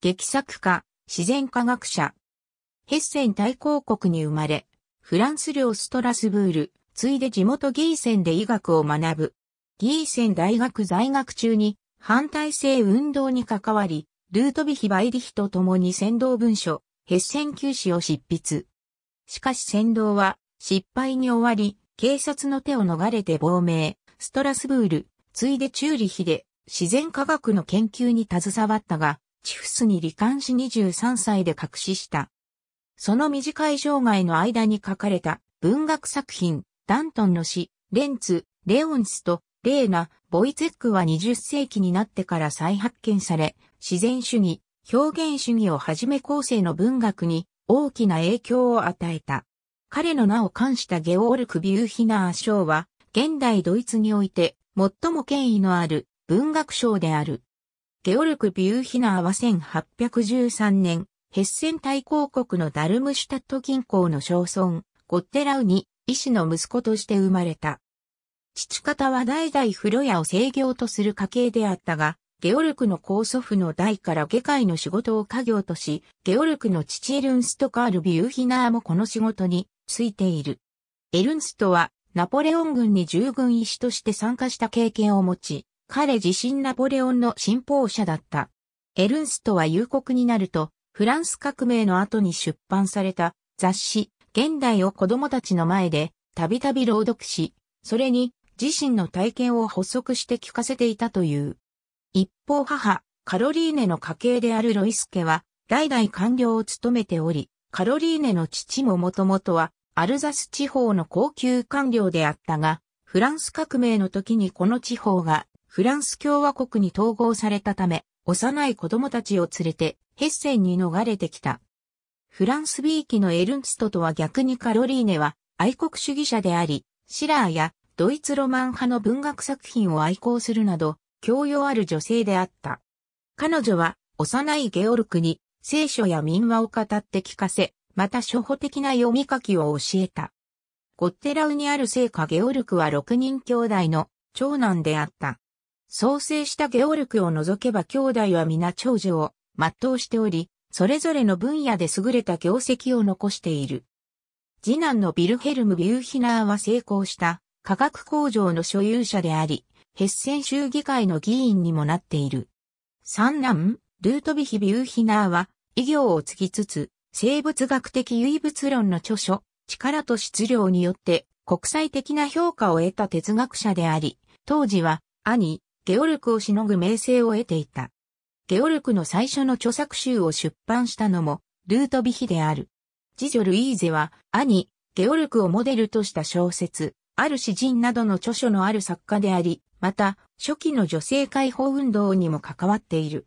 劇作家、自然科学者。ヘッセン大公国に生まれ、フランス領ストラスブール、ついで地元ギーセンで医学を学ぶ。ギーセン大学在学中に反体制運動に関わり、ルートビヒ・バイリヒと共に先導文書、ヘッセン旧史を執筆。しかし先導は失敗に終わり、警察の手を逃れて亡命、ストラスブール、ついでチューリヒで自然科学の研究に携わったが、チフスに罹患し23歳で隠死した。その短い生涯の間に書かれた文学作品、ダントンの詩、レンツ、レオンスと、レーナ、ボイツェックは20世紀になってから再発見され、自然主義、表現主義をはじめ後世の文学に大きな影響を与えた。彼の名を冠したゲオールク・ビューヒナー賞は、現代ドイツにおいて最も権威のある文学賞である。ゲオルク・ビューヒナーは1813年、ヘッセン大公国のダルムシュタット近郊の小村、ゴッテラウに医師の息子として生まれた。父方は代々風呂屋を制業とする家系であったが、ゲオルクの高祖父の代から下界の仕事を家業とし、ゲオルクの父エルンスト・カール・ビューヒナーもこの仕事についている。エルンストはナポレオン軍に従軍医師として参加した経験を持ち、彼自身ナポレオンの信奉者だった。エルンストは夕刻になると、フランス革命の後に出版された雑誌、現代を子供たちの前で、たびたび朗読し、それに自身の体験を発足して聞かせていたという。一方母、カロリーネの家系であるロイス家は、代々官僚を務めており、カロリーネの父ももともとは、アルザス地方の高級官僚であったが、フランス革命の時にこの地方がフランス共和国に統合されたため、幼い子供たちを連れてヘッセンに逃れてきた。フランスビーキのエルンストとは逆にカロリーネは愛国主義者であり、シラーやドイツロマン派の文学作品を愛好するなど、教養ある女性であった。彼女は幼いゲオルクに聖書や民話を語って聞かせ、また初歩的な読み書きを教えた。ゴッテラウにある聖家ゲオルクは6人兄弟の長男であった。創生したゲオルクを除けば兄弟は皆長寿を全うしており、それぞれの分野で優れた業績を残している。次男のビルヘルム・ビューヒナーは成功した化学工場の所有者であり、ヘッセン州議会の議員にもなっている。三男、ルートビヒ・ビューヒナーは、異業を継ぎつつ、生物学的唯物論の著書、力と質量によって国際的な評価を得た哲学者であり、当時は兄、ゲオルクをしのぐ名声を得ていた。ゲオルクの最初の著作集を出版したのも、ルートビヒである。次女ルイーゼは、兄、ゲオルクをモデルとした小説、ある詩人などの著書のある作家であり、また、初期の女性解放運動にも関わっている。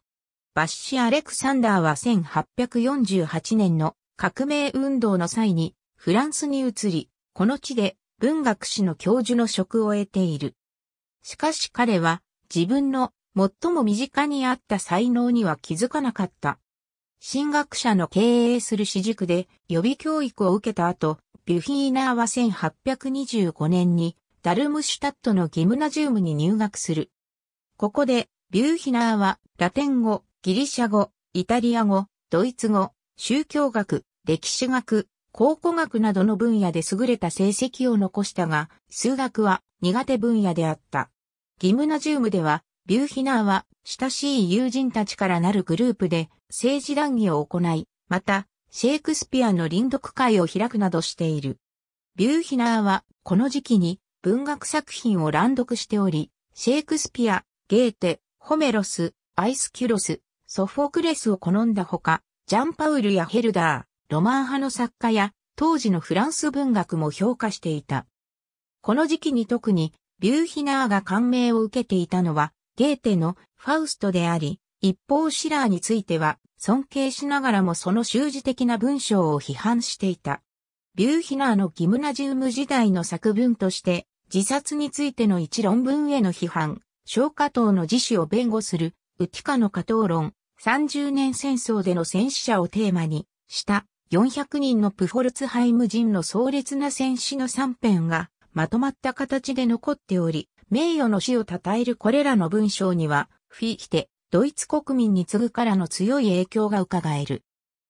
バッシュ・アレクサンダーは1848年の革命運動の際にフランスに移り、この地で文学史の教授の職を得ている。しかし彼は自分の最も身近にあった才能には気づかなかった。進学者の経営する私塾で予備教育を受けた後、ビュヒーナーは1825年にダルムシュタットのギムナジウムに入学する。ここで、ビューヒナーはラテン語、ギリシャ語、イタリア語、ドイツ語、宗教学、歴史学、考古学などの分野で優れた成績を残したが、数学は苦手分野であった。ギムナジウムでは、ビューヒナーは親しい友人たちからなるグループで政治談義を行い、また、シェイクスピアの臨読会を開くなどしている。ビューヒナーは、この時期に文学作品を乱読しており、シェイクスピア、ゲーテ、ホメロス、アイスキュロス、ソフォクレスを好んだほか、ジャンパウルやヘルダー、ロマン派の作家や、当時のフランス文学も評価していた。この時期に特にビューヒナーが感銘を受けていたのは、ゲーテのファウストであり、一方シラーについては、尊敬しながらもその習字的な文章を批判していた。ビューヒナーのギムナジウム時代の作文として、自殺についての一論文への批判、小加藤の自死を弁護する、ウティカの加藤論、30年戦争での戦死者をテーマにした400人のプフォルツハイム人の壮烈な戦死の3編がまとまった形で残っており、名誉の死を称えるこれらの文章には、フィヒテ、ドイツ国民に次ぐからの強い影響が伺える。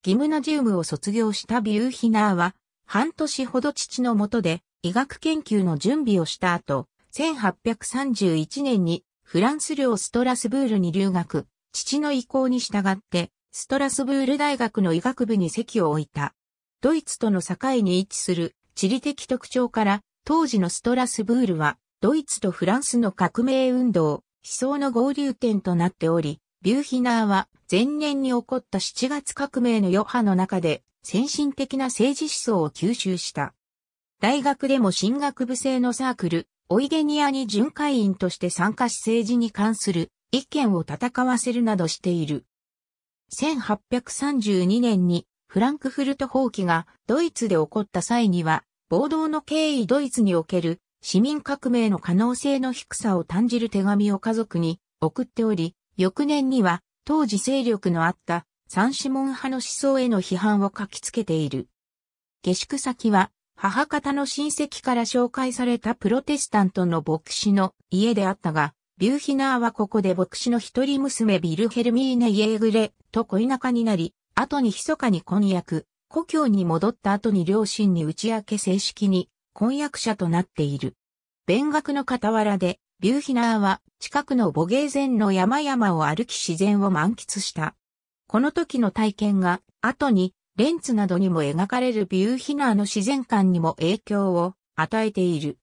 ギムナジウムを卒業したビューヒナーは、半年ほど父の下で医学研究の準備をした後、1831年にフランス領ストラスブールに留学、父の意向に従って、ストラスブール大学の医学部に席を置いた。ドイツとの境に位置する地理的特徴から、当時のストラスブールは、ドイツとフランスの革命運動、思想の合流点となっており、ビューヒナーは前年に起こった7月革命の余波の中で先進的な政治思想を吸収した。大学でも進学部制のサークル、オイデニアに巡回員として参加し政治に関する意見を戦わせるなどしている。1832年にフランクフルト放棄がドイツで起こった際には暴動の経緯ドイツにおける市民革命の可能性の低さを感じる手紙を家族に送っており、翌年には当時勢力のあったサンシモン派の思想への批判を書きつけている。下宿先は母方の親戚から紹介されたプロテスタントの牧師の家であったが、ビューヒナーはここで牧師の一人娘ビルヘルミーネ・イエーグレと恋仲になり、後に密かに婚約、故郷に戻った後に両親に打ち明け正式に婚約者となっている。勉学の傍らで、ビューヒナーは近くの母芸前の山々を歩き自然を満喫した。この時の体験が後にレンツなどにも描かれるビューヒナーの自然観にも影響を与えている。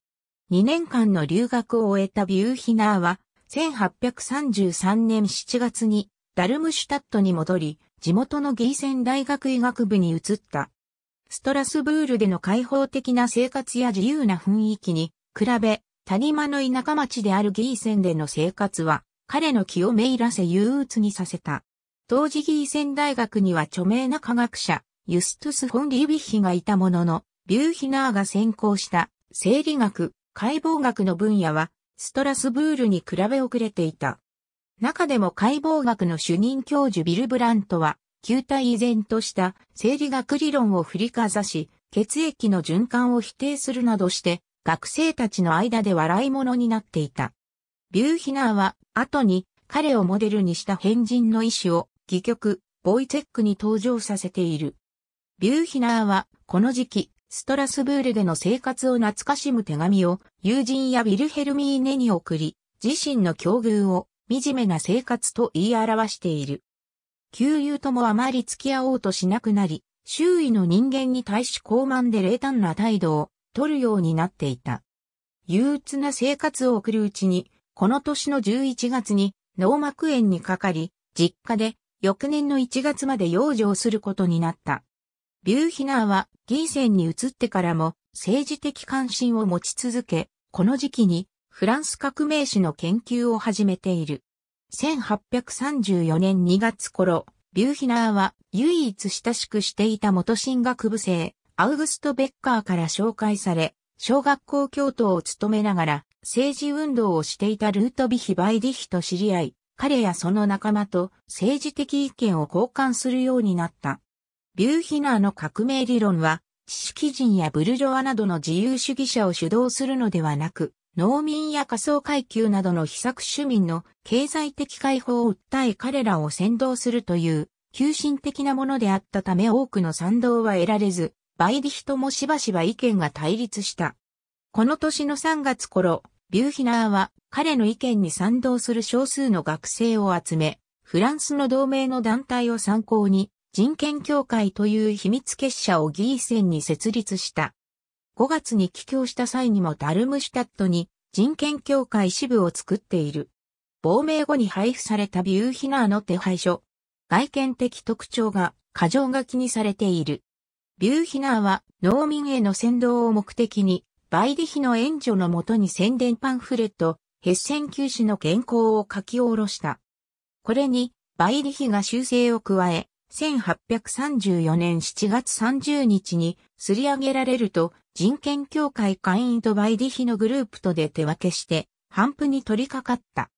2年間の留学を終えたビューヒナーは1833年7月にダルムシュタットに戻り、地元のギーセン大学医学部に移った。ストラスブールでの開放的な生活や自由な雰囲気に比べ、谷間の田舎町であるギーセンでの生活は、彼の気をめいらせ憂鬱にさせた。当時ギーセン大学には著名な科学者、ユストゥス・フォン・リービッヒがいたものの、ビューヒナーが専攻した生理学、解剖学の分野は、ストラスブールに比べ遅れていた。中でも解剖学の主任教授ビル・ブラントは、球体依然とした生理学理論を振りかざし、血液の循環を否定するなどして、学生たちの間で笑い物になっていた。ビューヒナーは、後に彼をモデルにした変人の意思を、戯曲、ボイチェックに登場させている。ビューヒナーは、この時期、ストラスブールでの生活を懐かしむ手紙を友人やビルヘルミーネに送り、自身の境遇を惨めな生活と言い表している。旧友ともあまり付き合おうとしなくなり、周囲の人間に対し高慢で冷淡な態度を取るようになっていた。憂鬱な生活を送るうちに、この年の11月に脳膜炎にかかり、実家で翌年の1月まで養生することになった。ビューヒナーはギーセンに移ってからも政治的関心を持ち続け、この時期にフランス革命史の研究を始めている。1834年2月頃、ビューヒナーは唯一親しくしていた元進学部生、アウグスト・ベッカーから紹介され、小学校教頭を務めながら政治運動をしていたルートビヒ・バイディヒと知り合い、彼やその仲間と政治的意見を交換するようになった。ビューヒナーの革命理論は、知識人やブルジョアなどの自由主義者を主導するのではなく、農民や仮想階級などの被作主民の経済的解放を訴え彼らを先導するという、急進的なものであったため多くの賛同は得られず、バイリヒともしばしば意見が対立した。この年の3月頃、ビューヒナーは彼の意見に賛同する少数の学生を集め、フランスの同盟の団体を参考に、人権協会という秘密結社を議員選に設立した。5月に帰郷した際にもダルムシュタットに人権協会支部を作っている。亡命後に配布されたビューヒナーの手配書。外見的特徴が過剰書きにされている。ビューヒナーは農民への先導を目的に、バイリヒの援助のもとに宣伝パンフレット、ヘッセン旧市の原稿を書き下ろした。これに、バイリヒが修正を加え、1834年7月30日にすり上げられると、人権協会会員とバイディヒのグループとで手分けして、反布に取り掛かった。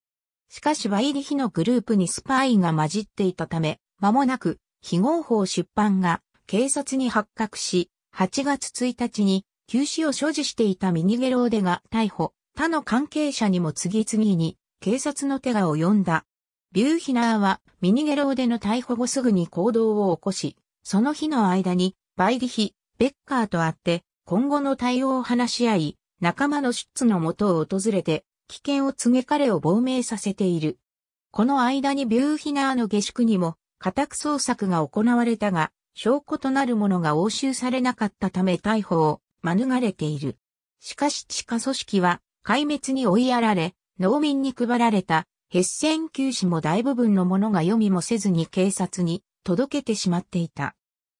しかしバイディヒのグループにスパイが混じっていたため、間もなく、非合法出版が警察に発覚し、8月1日に、休止を所持していたミニゲローデが逮捕、他の関係者にも次々に警察の手が及んだ。ビューヒナーはミニゲローデの逮捕後すぐに行動を起こし、その日の間にバイディヒ、ベッカーと会って今後の対応を話し合い、仲間の出津のもとを訪れて、危険を告げ彼を亡命させている。この間にビューヒナーの下宿にも、家宅捜索が行われたが、証拠となるものが押収されなかったため逮捕を免れている。しかし地下組織は壊滅に追いやられ、農民に配られたヘッセン旧市も大部分のものが読みもせずに警察に届けてしまっていた。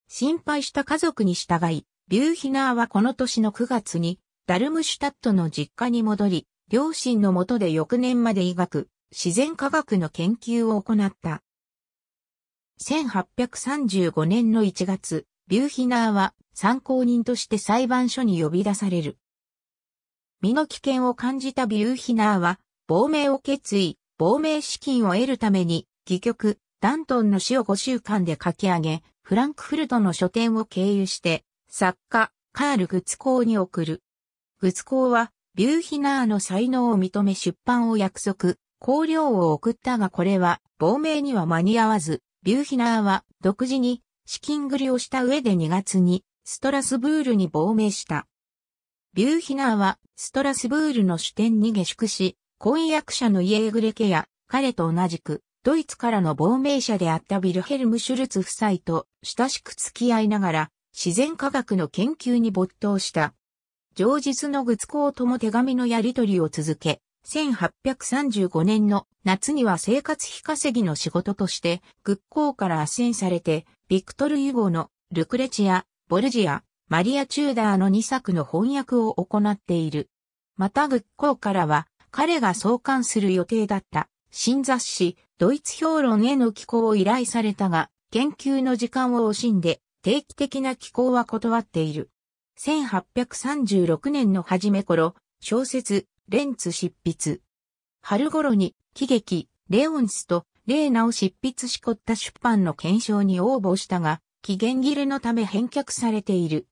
心配した家族に従い、ビューヒナーはこの年の9月に、ダルムシュタットの実家に戻り、両親のもとで翌年まで医学、自然科学の研究を行った。1835年の1月、ビューヒナーは参考人として裁判所に呼び出される。身の危険を感じたビューヒナーは、亡命を決意、亡命資金を得るために、戯曲、ダントンの死を5週間で書き上げ、フランクフルトの書店を経由して、作家、カール・グツコーに送る。グツコーは、ビューヒナーの才能を認め出版を約束、香料を送ったがこれは、亡命には間に合わず、ビューヒナーは、独自に、資金繰りをした上で2月に、ストラスブールに亡命した。ビューヒナーは、ストラスブールの主店に下宿し、婚約者のイエーグレケや、彼と同じく、ドイツからの亡命者であったビルヘルム・シュルツ夫妻と親しく付き合いながら、自然科学の研究に没頭した。上日のグツ公とも手紙のやり取りを続け、1835年の夏には生活費稼ぎの仕事として、グッ公から斡旋されて、ビクトル・ユゴのルクレチア、ボルジア、マリア・チューダーの2作の翻訳を行っている。またグッ公からは、彼が創刊する予定だった新雑誌、ドイツ評論への寄稿を依頼されたが、研究の時間を惜しんで、定期的な寄稿は断っている。1836年の初め頃、小説、レンツ執筆。春頃に、喜劇、レオンスと、レーナを執筆しこった出版の検証に応募したが、期限切れのため返却されている。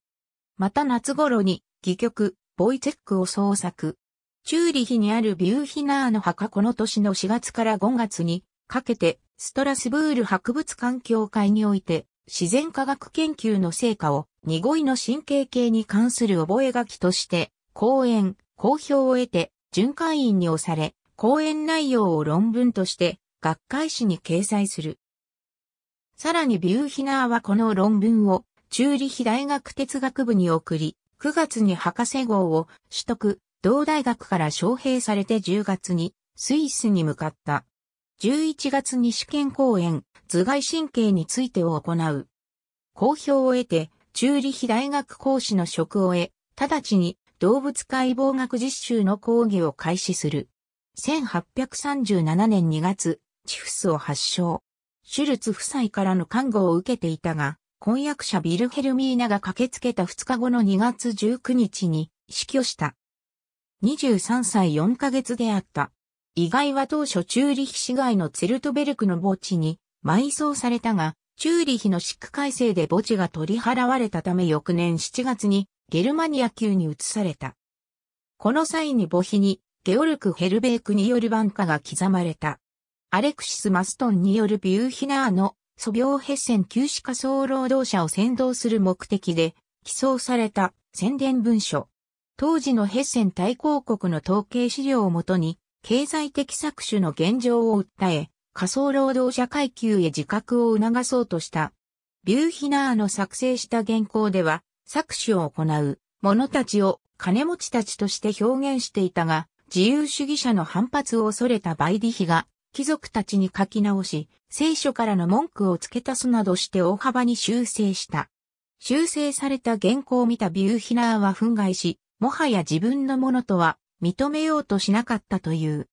また夏頃に、戯曲、ボイツェックを創作。チューリヒにあるビューヒナーの墓この年の4月から5月にかけてストラスブール博物館協会において自然科学研究の成果を濁いの神経系に関する覚書として、講演、公表を得て、巡回員に押され、講演内容を論文として、学会誌に掲載する。さらにビューヒナーはこの論文を、チューリヒ大学哲学部に送り、9月に博士号を取得、同大学から招聘されて10月にスイスに向かった。11月に試験講演、頭蓋神経についてを行う。公表を得て、中立大学講師の職を得、直ちに動物解剖学実習の講義を開始する。1837年2月、チフスを発症。シュルツ夫妻からの看護を受けていたが、婚約者ビルヘルミーナが駆けつけた2日後の2月19日に死去した。23歳4ヶ月であった。意外は当初チューリヒ市街のツェルトベルクの墓地に埋葬されたが、チューリヒのシック改正で墓地が取り払われたため翌年7月にゲルマニア級に移された。この際に墓碑にゲオルク・ヘルベークによる挽歌が刻まれた。アレクシス・マストンによるビューヒナーの素描ヘッセン旧死化総労働者を先導する目的で寄贈された宣伝文書。当時のヘッセン大公国の統計資料をもとに経済的搾取の現状を訴え、仮想労働者階級へ自覚を促そうとした。ビューヒナーの作成した原稿では、搾取を行う者たちを金持ちたちとして表現していたが、自由主義者の反発を恐れたバイディヒが、貴族たちに書き直し、聖書からの文句を付け足すなどして大幅に修正した。修正された原稿を見たビューヒナーは憤慨し、もはや自分のものとは認めようとしなかったという。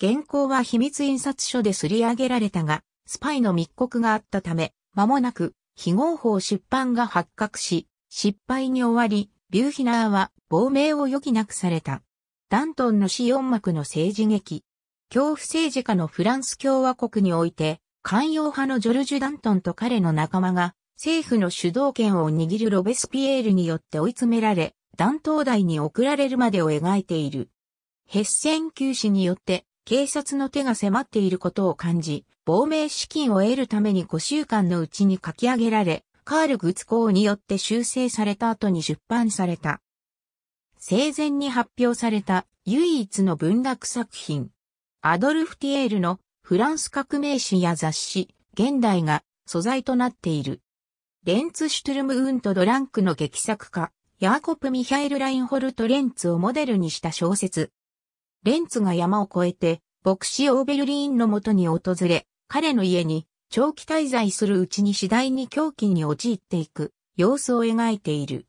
原稿は秘密印刷所ですり上げられたが、スパイの密告があったため、間もなく非合法出版が発覚し、失敗に終わり、ビューヒナーは亡命を余儀なくされた。ダントンの死音幕の政治劇。恐怖政治家のフランス共和国において、寛容派のジョルジュ・ダントンと彼の仲間が、政府の主導権を握るロベスピエールによって追い詰められ、弾頭台に送られるまでを描いている。ヘッセン休止によって警察の手が迫っていることを感じ、亡命資金を得るために5週間のうちに書き上げられ、カール・グツコーによって修正された後に出版された。生前に発表された唯一の文学作品。アドルフ・ティエールのフランス革命史や雑誌、現代が素材となっている。レンツ・シュトゥルム・ウント・ドランクの劇作家、ヤーコプ・ミヒャエル・ラインホルト・レンツをモデルにした小説。レンツが山を越えて、牧師オーベルリーンのもとに訪れ、彼の家に長期滞在するうちに次第に狂気に陥っていく様子を描いている。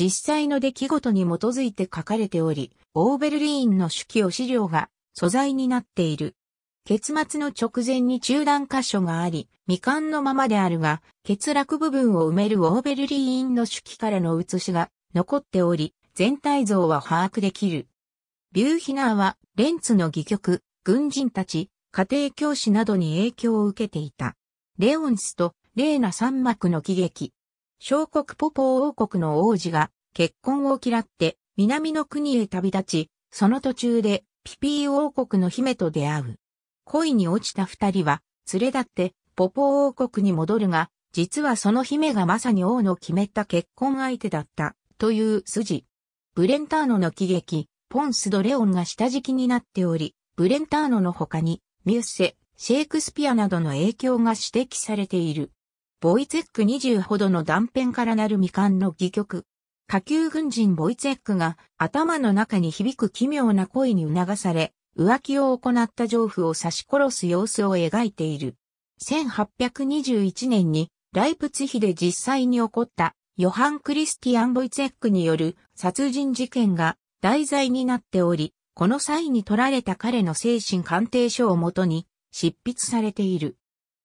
実際の出来事に基づいて書かれており、オーベルリーンの手記を資料が素材になっている。結末の直前に中断箇所があり、未完のままであるが、欠落部分を埋めるオーベルリーンの手記からの写しが残っており、全体像は把握できる。ビューヒナーは、レンツの戯曲、軍人たち、家庭教師などに影響を受けていた。レオンスとレーナ三幕の喜劇。小国ポポ王国の王子が結婚を嫌って南の国へ旅立ち、その途中でピピー王国の姫と出会う。恋に落ちた二人は、連れ立って、ポポ王国に戻るが、実はその姫がまさに王の決めた結婚相手だった、という筋。ブレンターノの喜劇、ポンス・ド・レオンが下敷きになっており、ブレンターノの他に、ミュッセ、シェイクスピアなどの影響が指摘されている。ボイツェック20ほどの断片からなる未完の戯曲。下級軍人ボイツェックが頭の中に響く奇妙な声に促され、浮気を行った丈夫を刺し殺す様子を描いている。1821年にライプツヒで実際に起こったヨハン・クリスティアン・ボイツェックによる殺人事件が題材になっており、この際に取られた彼の精神鑑定書をもとに執筆されている。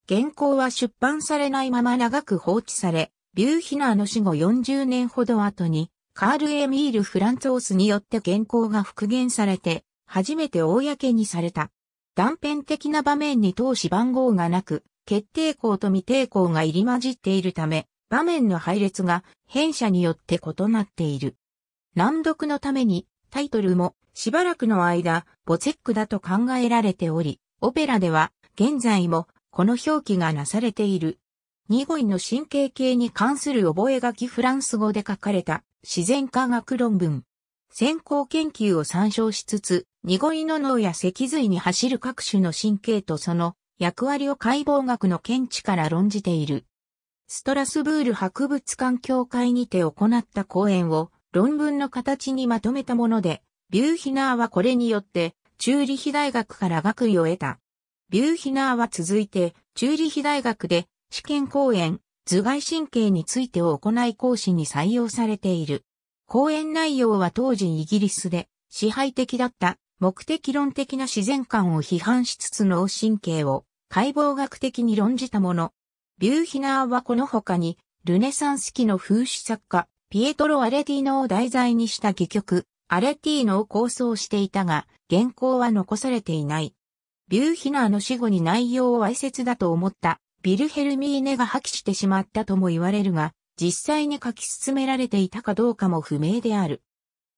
原稿は出版されないまま長く放置され、ビューヒナーの死後40年ほど後に、カール・エミール・フランツォースによって原稿が復元されて、初めて公にされた。断片的な場面に通し番号がなく、決定校と未定校が入り混じっているため、場面の配列が弊者によって異なっている。難読のためにタイトルもしばらくの間、ボチェックだと考えられており、オペラでは現在もこの表記がなされている。ニゴイの神経系に関する覚書フランス語で書かれた自然科学論文。先行研究を参照しつつ、濁りの脳や脊髄に走る各種の神経とその役割を解剖学の見地から論じている。ストラスブール博物館協会にて行った講演を論文の形にまとめたもので、ビューヒナーはこれによってチューリヒ大学から学位を得た。ビューヒナーは続いてチューリヒ大学で試験講演、頭蓋神経についてを行い講師に採用されている。講演内容は当時イギリスで支配的だった目的論的な自然観を批判しつつ脳神経を解剖学的に論じたもの。ビューヒナーはこの他に、ルネサンス期の風刺作家、ピエトロ・アレティーノを題材にした戯曲、アレティーノを構想していたが、原稿は残されていない。ビューヒナーの死後に内容を哀切だと思ったビルヘルミーネが破棄してしまったとも言われるが、実際に書き進められていたかどうかも不明である。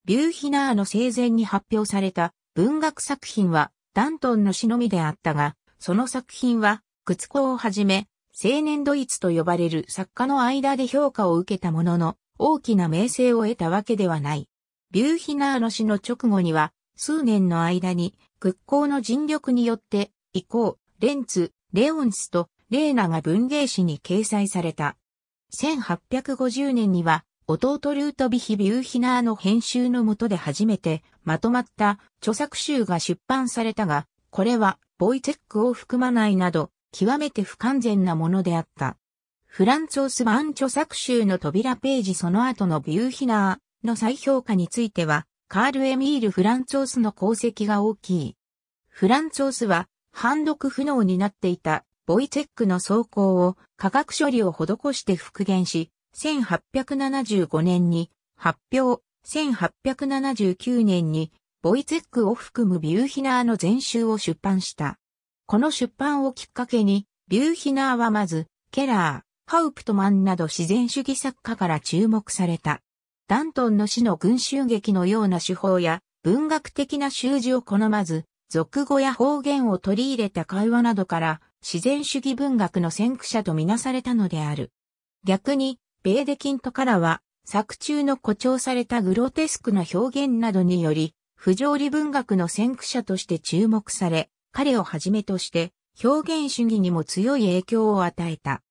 ビューヒナーの生前に発表された文学作品はダントンの詩のみであったが、その作品は、クツコをはじめ、青年ドイツと呼ばれる作家の間で評価を受けたものの、大きな名声を得たわけではない。ビューヒナーの死の直後には、数年の間に、屈行の尽力によって、以降、レンツ、レオンスと、レーナが文芸誌に掲載された。1850年には、弟ルートビヒ・ビューヒナーの編集の下で初めてまとまった著作集が出版されたが、これはボイチェックを含まないなど、極めて不完全なものであった。フランツオス・マン著作集の扉ページその後のビューヒナーの再評価については、カール・エミール・フランツオスの功績が大きい。フランツオスは、判読不能になっていたボイチェックの走行を化学処理を施して復元し、1875年に発表、1879年にボイツェックを含むビューヒナーの全集を出版した。この出版をきっかけに、ビューヒナーはまず、ケラー、ハウプトマンなど自然主義作家から注目された。ダントンの死の群衆劇のような手法や、文学的な習字を好まず、俗語や方言を取り入れた会話などから、自然主義文学の先駆者とみなされたのである。逆に、ベーデキントからは、作中の誇張されたグロテスクな表現などにより、不条理文学の先駆者として注目され、彼をはじめとして、表現主義にも強い影響を与えた。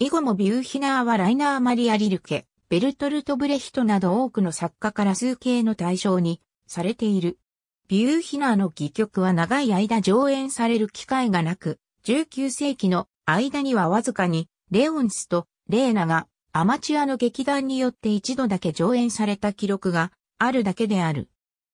以後もビューヒナーはライナー・マリア・リルケ、ベルトルト・ブレヒトなど多くの作家から数形の対象にされている。ビューヒナーの戯曲は長い間上演される機会がなく、19世紀の間にはわずかに、レオンスとレーナがアマチュアの劇団によって一度だけ上演された記録があるだけである。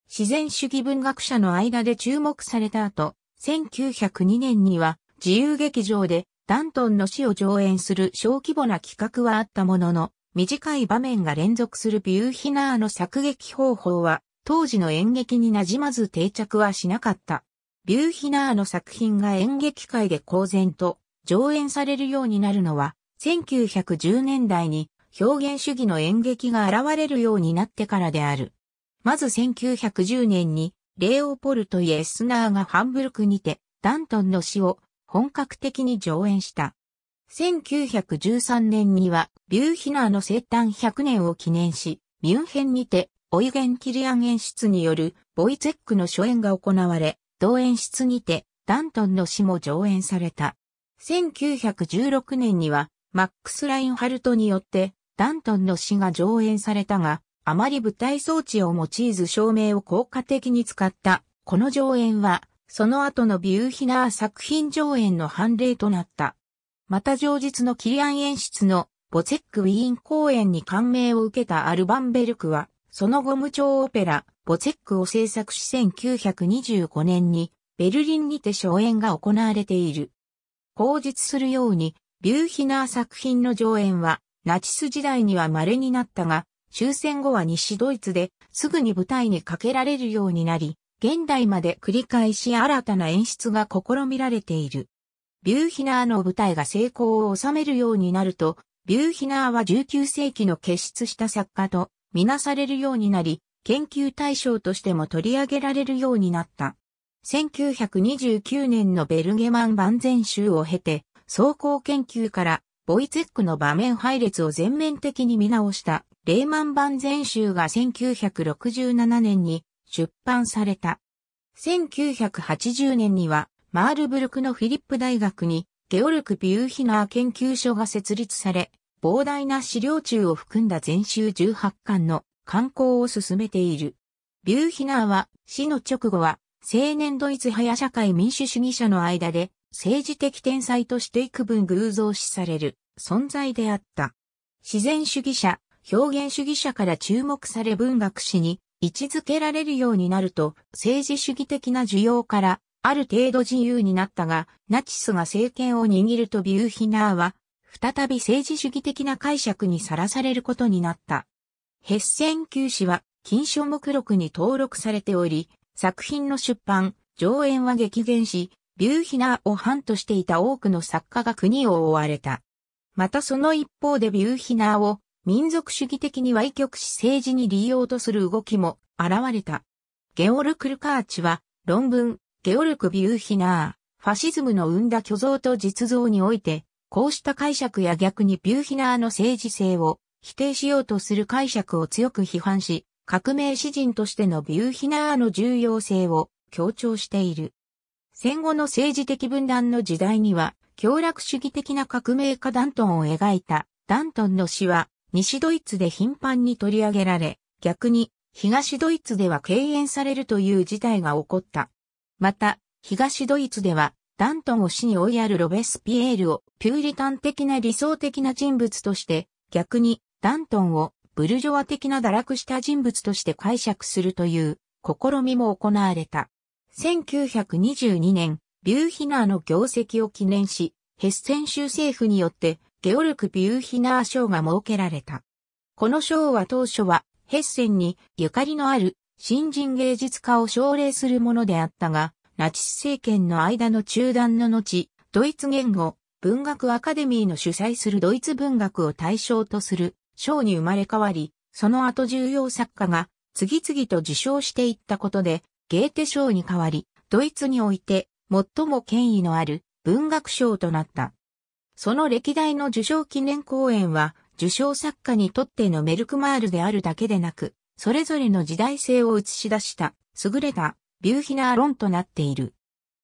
自然主義文学者の間で注目された後、1902年には自由劇場でダントンの死を上演する小規模な企画はあったものの、短い場面が連続するビューヒナーの作劇方法は、当時の演劇に馴染まず定着はしなかった。ビューヒナーの作品が演劇界で公然と上演されるようになるのは、1910年代に表現主義の演劇が現れるようになってからである。まず1910年にレオポルト・イエスナーがハンブルクにてダントンの詩を本格的に上演した。1913年にはビューヒナーの生誕100年を記念し、ミュンヘンにてオイゲン・キリアン演出によるボイツェックの初演が行われ、同演出にてダントンの詩も上演された。1916年にはマックス・ラインハルトによって、ダントンの詩が上演されたが、あまり舞台装置を用いず照明を効果的に使った、この上演は、その後のビューヒナー作品上演の判例となった。また上述のキリアン演出のボチェック・ウィーン公演に感銘を受けたアルバンベルクは、その後無調オペラ、ボチェックを制作し1925年に、ベルリンにて初演が行われている。口述するように、ビューヒナー作品の上演は、ナチス時代には稀になったが、終戦後は西ドイツですぐに舞台にかけられるようになり、現代まで繰り返し新たな演出が試みられている。ビューヒナーの舞台が成功を収めるようになると、ビューヒナーは19世紀の傑出した作家とみなされるようになり、研究対象としても取り上げられるようになった。1929年のベルゲマン万全集を経て、走行研究からボイツェックの場面配列を全面的に見直したレーマン版全集が1967年に出版された。1980年にはマールブルクのフィリップ大学にゲオルク・ビューヒナー研究所が設立され、膨大な資料中を含んだ全集18巻の刊行を進めている。ビューヒナーは死の直後は青年ドイツ派や社会民主主義者の間で政治的天才として幾分偶像視される存在であった。自然主義者、表現主義者から注目され文学史に位置づけられるようになると政治主義的な需要からある程度自由になったが、ナチスが政権を握るとビューヒナーは、再び政治主義的な解釈にさらされることになった。ヘッセン旧史は、禁書目録に登録されており、作品の出版、上演は激減し、ビューヒナーを反としていた多くの作家が国を追われた。またその一方でビューヒナーを民族主義的に歪曲し政治に利用とする動きも現れた。ゲオル・クルカーチは論文、ゲオルク・ビューヒナー、ファシズムの生んだ虚像と実像において、こうした解釈や逆にビューヒナーの政治性を否定しようとする解釈を強く批判し、革命詩人としてのビューヒナーの重要性を強調している。戦後の政治的分断の時代には、協楽主義的な革命家ダントンを描いた、ダントンの詩は、西ドイツで頻繁に取り上げられ、逆に、東ドイツでは敬遠されるという事態が起こった。また、東ドイツでは、ダントンを死に追いやるロベスピエールを、ピューリタン的な理想的な人物として、逆に、ダントンを、ブルジョア的な堕落した人物として解釈するという、試みも行われた。1922年、ビューヒナーの業績を記念し、ヘッセン州政府によってゲオルク・ビューヒナー賞が設けられた。この賞は当初はヘッセンにゆかりのある新人芸術家を奨励するものであったが、ナチス政権の間の中断の後、ドイツ言語文学アカデミーの主催するドイツ文学を対象とする賞に生まれ変わり、その後重要作家が次々と受賞していったことで、ゲーテ賞に代わり、ドイツにおいて最も権威のある文学賞となった。その歴代の受賞記念公演は、受賞作家にとってのメルクマールであるだけでなく、それぞれの時代性を映し出した優れたビューヒナー論となっている。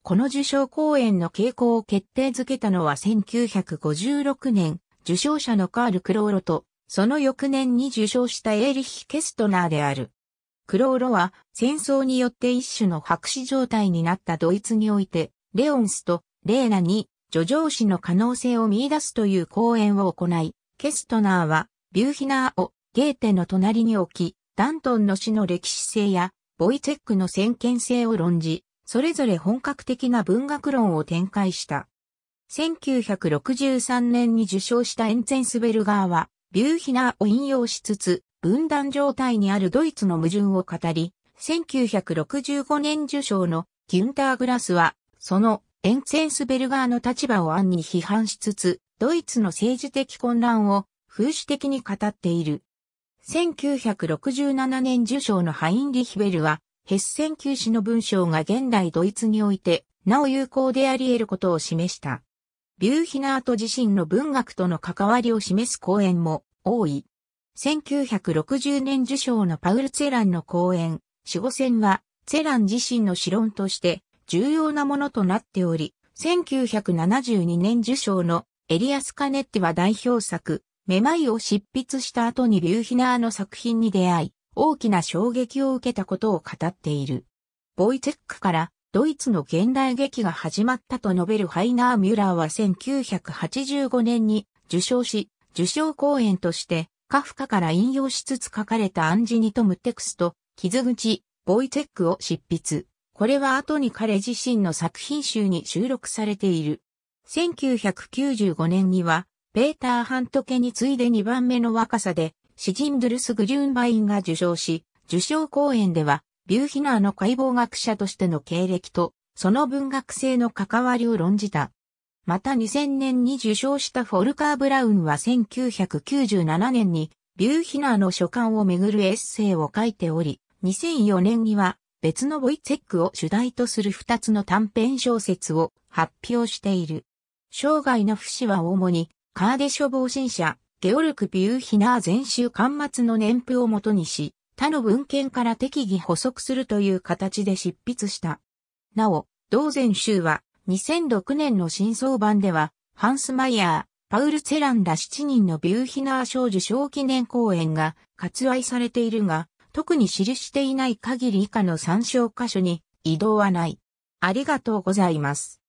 この受賞公演の傾向を決定づけたのは1956年、受賞者のカール・クローロと、その翌年に受賞したエーリヒ・ケストナーである。クローロは戦争によって一種の白紙状態になったドイツにおいて、レオンスとレーナに叙情詩の可能性を見出すという講演を行い、ケストナーはビューヒナーをゲーテの隣に置き、ダントンの詩の歴史性やボイツェックの先見性を論じ、それぞれ本格的な文学論を展開した。1963年に受賞したエンツェンスベルガーは、ビューヒナーを引用しつつ、分断状態にあるドイツの矛盾を語り、1965年受賞のギュンター・グラスは、そのエンツェンスベルガーの立場を暗に批判しつつ、ドイツの政治的混乱を風刺的に語っている。1967年受賞のハインリヒベルは、ヘッセン旧史の文章が現代ドイツにおいて、なお有効であり得ることを示した。ビューヒナート自身の文学との関わりを示す講演も多い。1960年受賞のパウル・ツェランの講演、守護戦は、ツェラン自身の詩論として重要なものとなっており、1972年受賞のエリアス・カネッテは代表作、めまいを執筆した後にリューヒナーの作品に出会い、大きな衝撃を受けたことを語っている。ボイツェックからドイツの現代劇が始まったと述べるハイナー・ミュラーは1985年に受賞し、受賞公演としてカフカから引用しつつ書かれた暗示に富むテクスト、傷口、ボイチェックを執筆。これは後に彼自身の作品集に収録されている。1995年には、ペーター・ハント家に次いで2番目の若さで、詩人ドゥルス・グリューンバインが受賞し、受賞講演では、ビューヒナーの解剖学者としての経歴と、その文学性の関わりを論じた。また2000年に受賞したフォルカー・ブラウンは1997年にビューヒナーの書簡をめぐるエッセイを書いており、2004年には別のボイツェックを主題とする2つの短編小説を発表している。生涯の不死は主にカーデショ防信者、ゲオルク・ビューヒナー全集巻末の年譜をもとにし、他の文献から適宜補足するという形で執筆した。なお、同全集は2006年の新装版では、ハンス・マイヤー、パウル・セェランら7人のビューヒナー賞受賞記念公演が割愛されているが、特に記していない限り以下の参照箇所に移動はない。ありがとうございます。